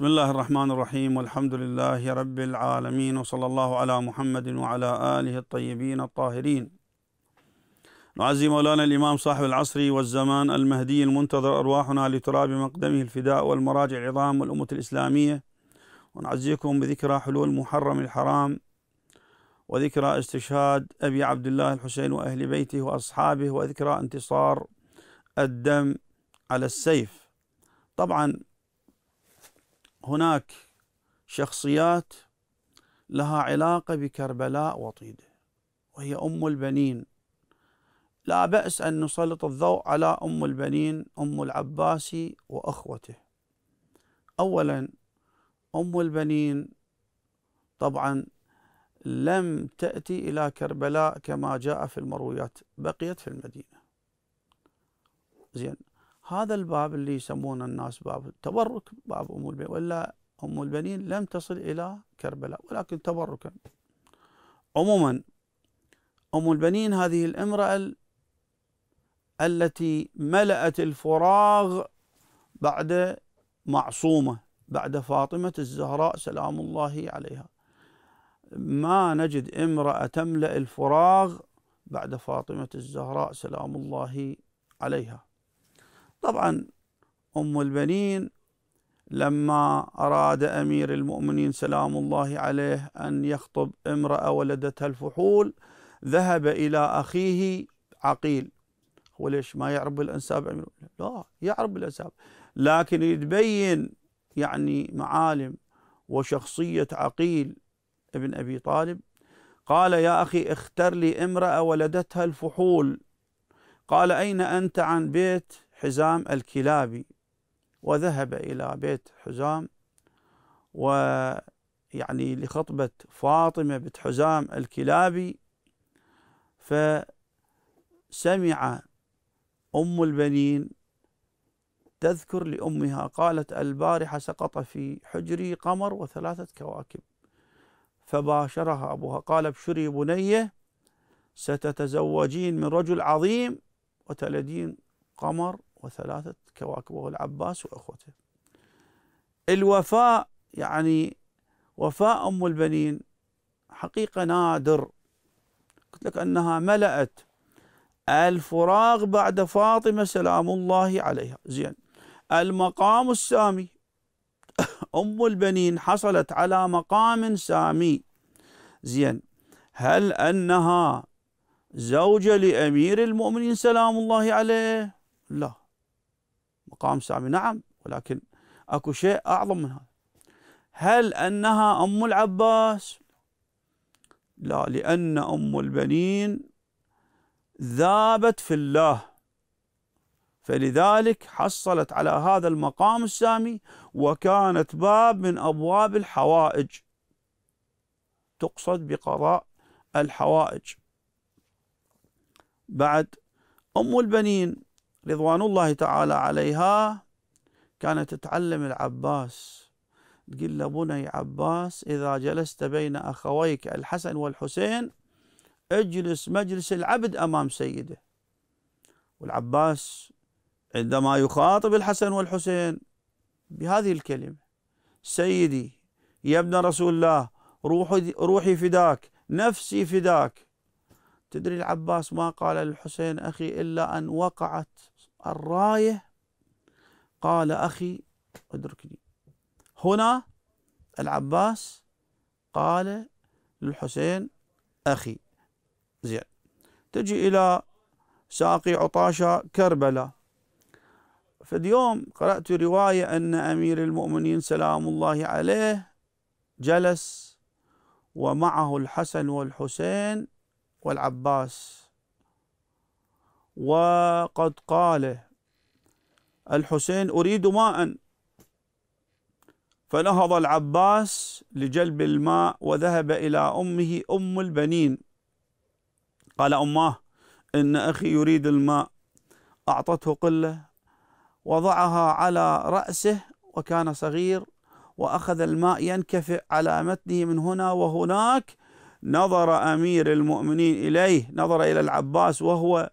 بسم الله الرحمن الرحيم والحمد لله رب العالمين وصلى الله على محمد وعلى آله الطيبين الطاهرين نعزي مولانا الإمام صاحب العصر والزمان المهدي المنتظر أرواحنا لتراب مقدمه الفداء والمراجع العظام والأمة الإسلامية ونعزيكم بذكرى حلول محرم الحرام وذكرى استشهاد أبي عبد الله الحسين وأهل بيته وأصحابه وذكرى انتصار الدم على السيف طبعا هناك شخصيات لها علاقة بكربلاء وطيدة وهي أم البنين لا بأس أن نسلط الضوء على أم البنين أم العباسي وأخوته أولا أم البنين طبعا لم تأتي إلى كربلاء كما جاء في المرويات بقيت في المدينة زين هذا الباب اللي يسمونه الناس باب التبرك باب أم البنين ولا أم البنين لم تصل إلى كربلاء ولكن تبركا عموما أم البنين هذه الامرأة التي ملأت الفراغ بعد معصومة بعد فاطمة الزهراء سلام الله عليها ما نجد امرأة تملأ الفراغ بعد فاطمة الزهراء سلام الله عليها طبعا أم البنين لما أراد أمير المؤمنين سلام الله عليه أن يخطب امرأة ولدتها الفحول ذهب إلى أخيه عقيل هو ليش ما يعرف بالأنساب أمير لا يعرف بالأنساب لكن يتبين يعني معالم وشخصية عقيل ابن أبي طالب قال يا أخي اختر لي امرأة ولدتها الفحول قال أين أنت عن بيت حزام الكلابي وذهب إلى بيت حزام ويعني لخطبة فاطمة بنت حزام الكلابي فسمع أم البنين تذكر لأمها قالت البارحة سقط في حجري قمر وثلاثة كواكب فباشرها أبوها قال ابشري بنيه ستتزوجين من رجل عظيم وتلدين قمر وثلاثة كواكب وهو العباس وأخوته الوفاء يعني وفاء أم البنين حقيقة نادر قلت لك أنها ملأت الفراغ بعد فاطمة سلام الله عليها زين المقام السامي أم البنين حصلت على مقام سامي زين هل أنها زوجة لأمير المؤمنين سلام الله عليه لا مقام سامي نعم ولكن اكو شيء اعظم من هذا هل انها ام العباس لا لان ام البنين ذابت في الله فلذلك حصلت على هذا المقام السامي وكانت باب من ابواب الحوائج تقصد بقضاء الحوائج بعد ام البنين رضوان الله تعالى عليها كانت تتعلم العباس تقول له بني عباس إذا جلست بين أخويك الحسن والحسين اجلس مجلس العبد أمام سيده والعباس عندما يخاطب الحسن والحسين بهذه الكلمة سيدي يا ابن رسول الله روحي, روحي فداك نفسي فداك تدري العباس ما قال للحسين أخي إلا أن وقعت الراية قال أخي ادركني هنا العباس قال للحسين أخي زين تجي إلى ساقي عطاشة كربلاء فاليوم قرأت رواية أن أمير المؤمنين سلام الله عليه جلس ومعه الحسن والحسين والعباس وقد قال الحسين أريد ماء فنهض العباس لجلب الماء وذهب إلى أمه أم البنين قال أماه إن أخي يريد الماء أعطته قلة وضعها على رأسه وكان صغير وأخذ الماء ينكفئ على متنه من هنا وهناك نظر أمير المؤمنين إليه نظر إلى العباس وهو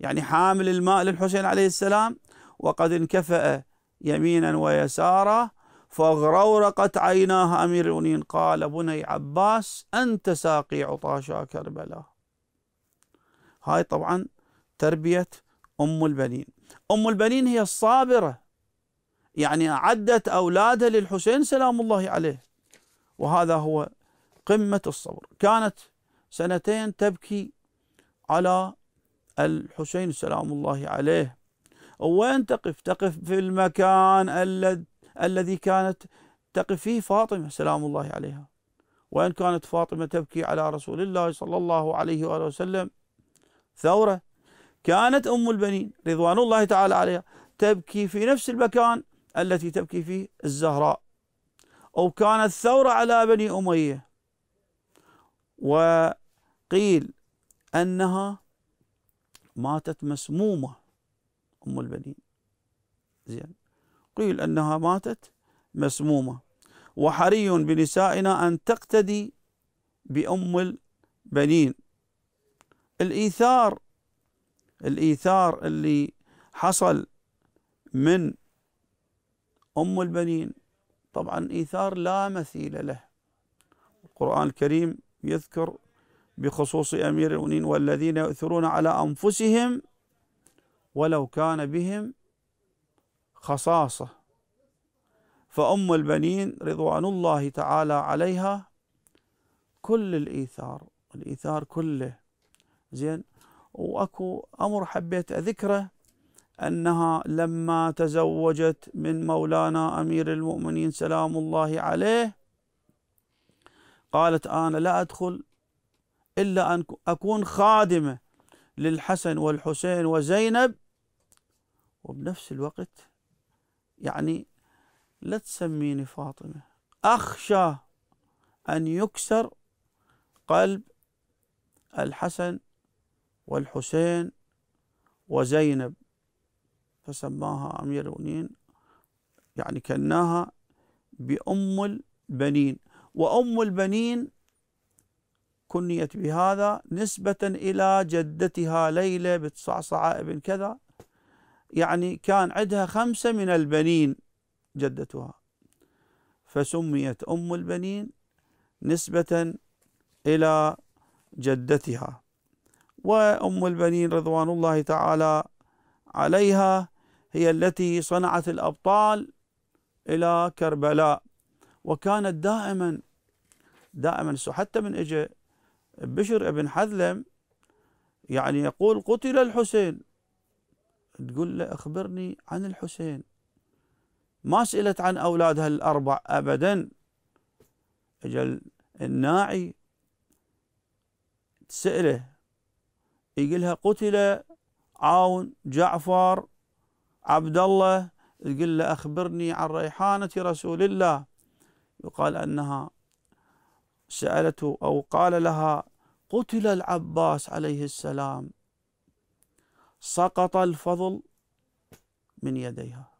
يعني حامل الماء للحسين عليه السلام وقد انكفأ يمينا ويسارا فاغرورقت عيناه أمير المؤمنين قال بني عباس أنت ساقي عطاشا كربلا هاي طبعا تربية أم البنين أم البنين هي الصابرة يعني أعدت أولادها للحسين سلام الله عليه وهذا هو قمة الصبر كانت سنتين تبكي على الحسين سلام الله عليه وين تقف تقف في المكان الذي كانت تقف فيه فاطمة سلام الله عليها وإن كانت فاطمة تبكي على رسول الله صلى الله عليه وآله وسلم ثورة كانت أم البنين رضوان الله تعالى عليها تبكي في نفس المكان التي تبكي فيه الزهراء أو كانت ثورة على بني أمية وقيل أنها ماتت مسمومة أم البنين زين قيل أنها ماتت مسمومة وحري بنسائنا أن تقتدي بأم البنين الإيثار الإيثار اللي حصل من أم البنين طبعا إيثار لا مثيل له القرآن الكريم يذكر بخصوص أمير المؤمنين والذين يؤثرون على أنفسهم ولو كان بهم خصاصة فأم البنين رضوان الله تعالى عليها كل الإيثار الإيثار كله زين وأكو أمر حبيت أذكره أنها لما تزوجت من مولانا أمير المؤمنين سلام الله عليه قالت أنا لا أدخل إلا أن أكون خادمة للحسن والحسين وزينب وبنفس الوقت يعني لا تسميني فاطمة أخشى أن يكسر قلب الحسن والحسين وزينب فسماها أمير المؤمنين يعني كناها بأم البنين وأم البنين كنيت بهذا نسبة إلى جدتها ليلى بنت صعصعة ابن كذا يعني كان عندها خمسة من البنين جدتها فسميت أم البنين نسبة إلى جدتها وأم البنين رضوان الله تعالى عليها هي التي صنعت الأبطال إلى كربلاء وكانت دائما دائما حتى من اجى بشر ابن حذلم يعني يقول قتل الحسين تقول له اخبرني عن الحسين ما سئلت عن اولادها الاربع ابدا اجل الناعي تسأله يقول لها قتل عون جعفر عبد الله تقول له أخبرني عن ريحانة رسول الله يقال أنها سألته أو قال لها قتل العباس عليه السلام سقط الفضل من يديها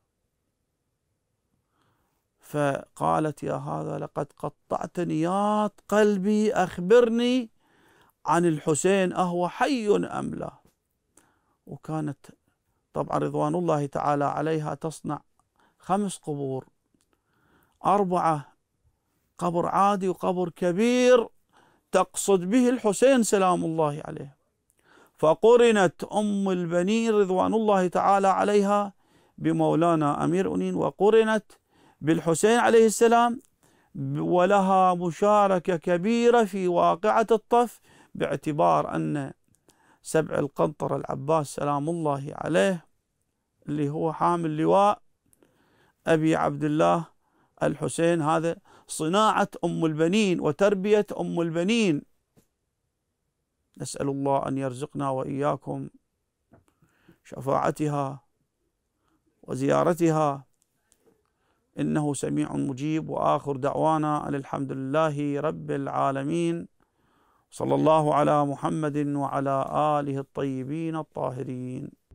فقالت يا هذا لقد قطعت نياط قلبي أخبرني عن الحسين أهو حي أم لا وكانت طبعا رضوان الله تعالى عليها تصنع خمس قبور أربعة قبر عادي وقبر كبير تقصد به الحسين سلام الله عليه فقرنت أم البنين رضوان الله تعالى عليها بمولانا أمير أنين وقرنت بالحسين عليه السلام ولها مشاركة كبيرة في واقعة الطف باعتبار أن سبع القنطرة العباس سلام الله عليه اللي هو حامل لواء أبي عبد الله الحسين هذا صناعة أم البنين وتربية أم البنين نسأل الله أن يرزقنا وإياكم شفاعتها وزيارتها إنه سميع مجيب وآخر دعوانا أن الحمد لله رب العالمين صلى الله على محمد وعلى آله الطيبين الطاهرين